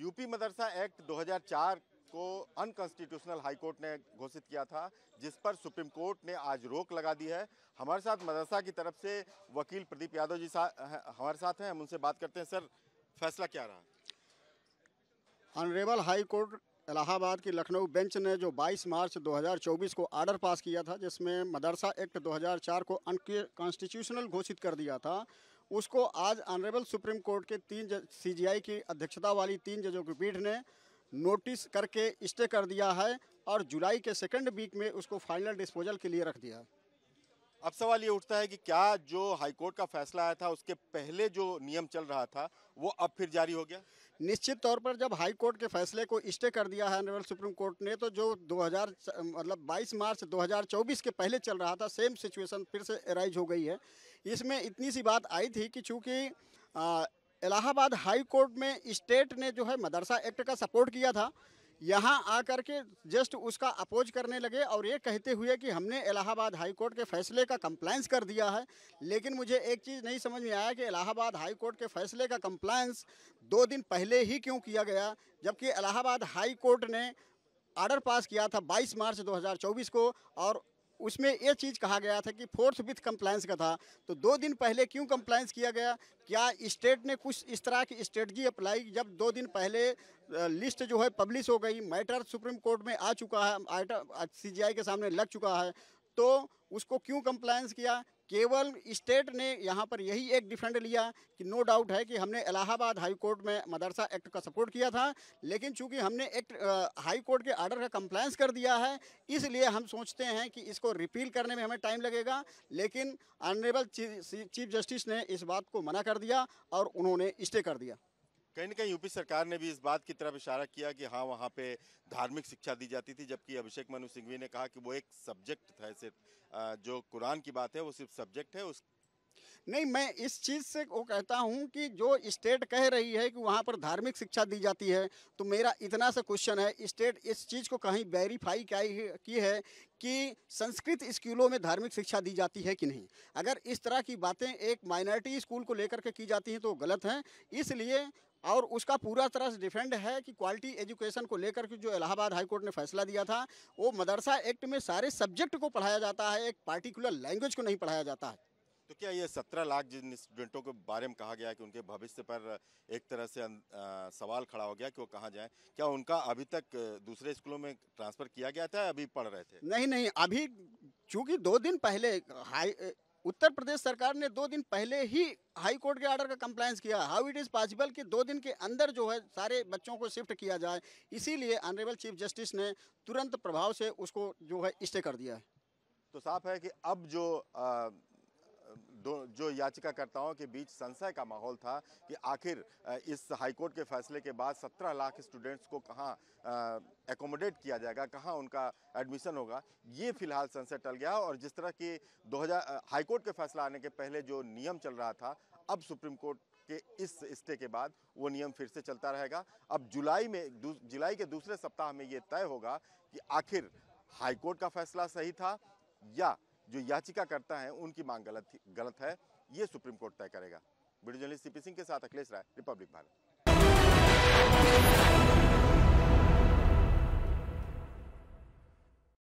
UP मदरसा act 2004 को unconstitutional high court ने घोषित किया था जिस पर सुप्रीम कोर्ट ने आज रोक लगा दी है हमारे साथ मदरसा की तरफ से वकील प्रदीप यादव जी सा, हमारे साथ हैं हम उनसे बात करते हैं सर फैसला क्या रहा ऑनरेबल हाई कोर्ट इलाहाबाद की लखनऊ बेंच ने जो 22 मार्च 2024 को आर्डर पास किया था जिसमें मदरसा एक्ट 2004 को अनकॉन्स्टिट्यूशनल घोषित कर दिया था उसको आज ऑनरेबल सुप्रीम कोर्ट के तीन सीजीआई की अध्यक्षता वाली तीन जजों की पीठ ने नोटिस करके स्टे कर दिया है और जुलाई के सेकेंड वीक में उसको फाइनल डिस्पोजल के लिए रख दिया है अब सवाल ये उठता है कि क्या जो हाईकोर्ट का फैसला आया था उसके पहले जो नियम चल रहा था वो अब फिर जारी हो गया निश्चित तौर पर जब हाई कोर्ट के फैसले को स्टे कर दिया है ऑनरेबल सुप्रीम कोर्ट ने तो जो 2000 मतलब 22 मार्च 2024 के पहले चल रहा था सेम सिचुएशन फिर से अराइज हो गई है इसमें इतनी सी बात आई थी कि चूँकि इलाहाबाद हाई कोर्ट में स्टेट ने जो है मदरसा एक्ट का सपोर्ट किया था यहाँ आकर के जस्ट उसका अपोज करने लगे और ये कहते हुए कि हमने इलाहाबाद हाई कोर्ट के फैसले का कंप्लायंस कर दिया है लेकिन मुझे एक चीज़ नहीं समझ में आया कि इलाहाबाद हाई कोर्ट के फैसले का कंप्लायंस दो दिन पहले ही क्यों किया गया जबकि इलाहाबाद हाई कोर्ट ने आर्डर पास किया था 22 मार्च 2024 को और उसमें ये चीज़ कहा गया था कि फोर्थ विथ कंप्लायंस का था तो दो दिन पहले क्यों कंप्लायंस किया गया क्या स्टेट ने कुछ इस तरह की स्ट्रेटजी अप्लाई जब दो दिन पहले लिस्ट जो है पब्लिश हो गई मैटर सुप्रीम कोर्ट में आ चुका है सी के सामने लग चुका है तो उसको क्यों कंप्लायंस किया केवल स्टेट ने यहाँ पर यही एक डिफेंड लिया कि नो डाउट है कि हमने इलाहाबाद हाई कोर्ट में मदरसा एक्ट का सपोर्ट किया था लेकिन चूंकि हमने एक्ट हाई कोर्ट के आर्डर का कंप्लायंस कर दिया है इसलिए हम सोचते हैं कि इसको रिपील करने में हमें टाइम लगेगा लेकिन ऑनरेबल चीफ जस्टिस ने इस बात को मना कर दिया और उन्होंने स्टे कर दिया कहीं ना कहीं यूपी सरकार ने भी इस बात की तरफ इशारा किया कि हाँ वहाँ पे धार्मिक शिक्षा दी जाती थी जबकि अभिषेक मनु सिंघवी ने कहा कि वो एक सब्जेक्ट था सिर्फ जो कुरान की बात है वो सिर्फ सब्जेक्ट है उस नहीं मैं इस चीज़ से वो कहता हूँ कि जो स्टेट कह रही है कि वहाँ पर धार्मिक शिक्षा दी जाती है तो मेरा इतना सा क्वेश्चन है स्टेट इस चीज़ को कहीं वेरीफाई क्या की है कि संस्कृत स्कूलों में धार्मिक शिक्षा दी जाती है कि नहीं अगर इस तरह की बातें एक माइनॉरिटी स्कूल को लेकर के की जाती हैं तो गलत हैं इसलिए और उसका पूरा तरह से डिफेंड है कि क्वालिटी एजुकेशन को लेकर के जो इलाहाबाद कोर्ट ने फैसला दिया था वो मदरसा एक्ट में सारे सब्जेक्ट को पढ़ाया जाता है एक पार्टिकुलर लैंग्वेज को नहीं पढ़ाया जाता है तो क्या ये सत्रह लाख जिन स्टूडेंटों के बारे में कहा गया है कि उनके भविष्य पर एक तरह से अं, सवाल खड़ा हो गया कि वो कहाँ जाएं क्या उनका अभी तक दूसरे स्कूलों में ट्रांसफ़र किया गया था अभी पढ़ रहे थे नहीं नहीं अभी चूँकि दो दिन पहले हाई उत्तर प्रदेश सरकार ने दो दिन पहले ही हाई कोर्ट के ऑर्डर का कंप्लायंस किया हाउ इट इज़ पॉसिबल कि दो दिन के अंदर जो है सारे बच्चों को शिफ्ट किया जाए इसीलिए ऑनरेबल चीफ जस्टिस ने तुरंत प्रभाव से उसको जो है स्टे कर दिया है तो साफ है कि अब जो आ, दो जो याचिकाकर्ताओं के बीच संशय का माहौल था कि आखिर इस हाईकोर्ट के फैसले के बाद 17 लाख स्टूडेंट्स को कहाँ एकोमोडेट किया जाएगा कहाँ उनका एडमिशन होगा ये फिलहाल संशय टल गया और जिस तरह की दो हाईकोर्ट के फैसला आने के पहले जो नियम चल रहा था अब सुप्रीम कोर्ट के इस स्टे के बाद वो नियम फिर से चलता रहेगा अब जुलाई में जुलाई के दूसरे सप्ताह में ये तय होगा कि आखिर हाईकोर्ट का फैसला सही था या जो याचिका करता है उनकी मांग गलत गलत है ये सुप्रीम कोर्ट तय करेगा वीडियो जर्नलिस्ट सीपी सिंह के साथ अखिलेश राय रिपब्लिक भारत